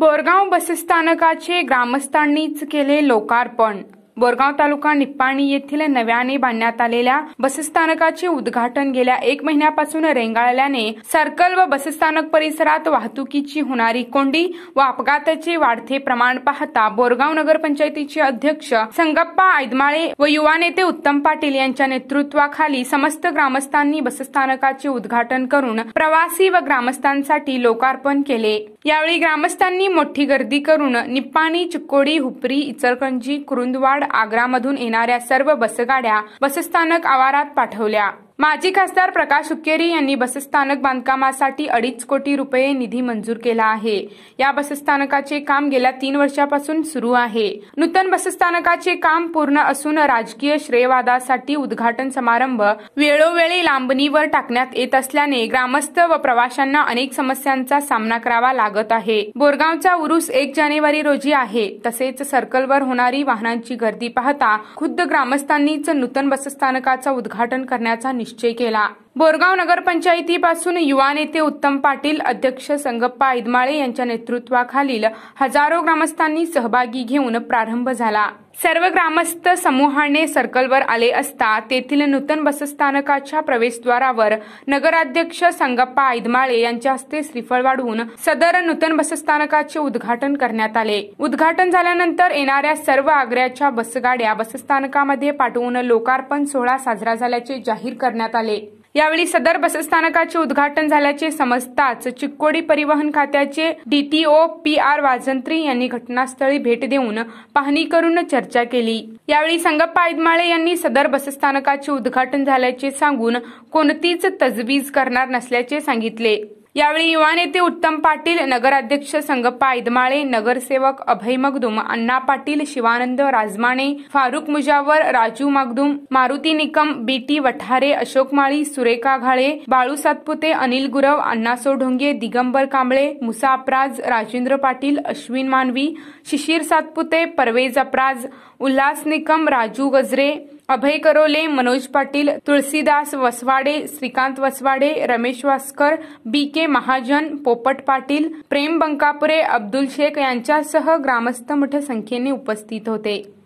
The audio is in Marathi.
बोरगाव बसस्थानकाचे ग्रामस्थांनीच केले लोकार्पण बोरगाव तालुका निप्पाणी येथील नव्याने बांधण्यात आलेल्या बसस्थानकाचे उद्घाटन गेल्या एक महिन्यापासून रेंगाळल्याने सर्कल व बसस्थानक परिसरात वाहतुकीची होणारी कोंडी व अपघाताचे वाढते प्रमाण पाहता बोरगाव नगरपंचायतीचे अध्यक्ष संगप्पा आयदमाळे व युवा नेते उत्तम पाटील यांच्या नेतृत्वाखाली समस्त ग्रामस्थांनी बसस्थानकाचे उद्घाटन करून प्रवासी व ग्रामस्थांसाठी लोकार्पण केले यावेळी ग्रामस्थांनी मोठी गर्दी करून निप्पाणी चिकोडी हुपरी इचलकंजी कुरुंदवाड आग्रामधून येणाऱ्या सर्व बसगाड्या बसस्थानक आवारात पाठवल्या माजी खासदार प्रकाश हुक्केरी यांनी बसस्थानक बांधकामासाठी अडीच कोटी रुपये निधी मंजूर केला आहे या बसस्थानकाचे काम गेल्या तीन वर्षापासून सुरू आहे नूतन बसस्थानकाचे काम पूर्ण असून राजकीय श्रेयवादासाठी उद्घाटन समारंभ वेळोवेळी लांबणीवर टाकण्यात येत असल्याने ग्रामस्थ व प्रवाशांना अनेक समस्यांचा सामना करावा लागत आहे बोरगावचा उरुस एक जानेवारी रोजी आहे तसेच सर्कलवर होणारी वाहनांची गर्दी पाहता खुद्द ग्रामस्थांनीच नूतन बसस्थानकाचा उद्घाटन करण्याचा निश्चय केला बोरगाव नगरपंचायतीपासून युवा नेते उत्तम पाटील अध्यक्ष संगप्पा इदमाळे यांच्या नेतृत्वाखालील हजारो ग्रामस्थांनी सहभागी घेऊन प्रारंभ झाला सर्व ग्रामस्थ समूहाने सर्कलवर आले असता तेथील नूतन बसस्थानकाच्या प्रवेशद्वारावर नगराध्यक्ष संगप्पा आयदमाळे यांच्या हस्ते श्रीफळ वाढवून सदर नूतन बसस्थानकाचे उद्घाटन करण्यात आले उद्घाटन झाल्यानंतर येणाऱ्या सर्व आग्र्याच्या बसगाड्या बसस्थानकामध्ये पाठवून लोकार्पण सोहळा साजरा झाल्याचे जाहीर करण्यात आले यावेळी सदर बसस्थानकाचे उद्घाटन झाल्याचे समजताच चिक्कोडी परिवहन खात्याचे डीटीओ पी आर वाजंत्री यांनी घटनास्थळी भेट देऊन पाहणी करून चर्चा केली यावेळी संगप्पा ऐदमाळे यांनी सदर बसस्थानकाचे उद्घाटन झाल्याचे सांगून कोणतीच तजवीज करणार नसल्याचे सांगितले यावेळी युवा नेते उत्तम पाटील नगराध्यक्ष संगप्पा ऐदमाळे नगरसेवक अभय मगदुम अण्णा पाटील शिवानंद राजमाने फारुख मुजावर राजू मगदुम मारुती निकम बीटी वठारे अशोक माळी सुरेखा घाळे बाळू सातपुते अनिल गुरव अण्णासो ढोंगे दिगंबर कांबळे मुसा अपराज राजेंद्र पाटील अश्विन मानवी शिशिर सातपुते परवेज अपराज उल्हास निकम राजू गजरे अभय करोले मनोज पाटील तुळसीदास वसवाडे श्रीकांत वसवाडे रमेश वास्कर बी के महाजन पोपट पाटील प्रेम बंकापुरे अब्दुल शेख यांच्यासह ग्रामस्थ मोठ्या संख्येने उपस्थित होते